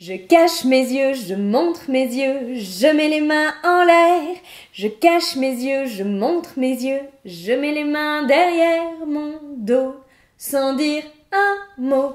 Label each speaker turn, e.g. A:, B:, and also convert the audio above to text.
A: Je cache mes yeux, je montre mes yeux, je mets les mains en l'air. Je cache mes yeux, je montre mes yeux, je mets les mains derrière mon dos, sans dire un mot.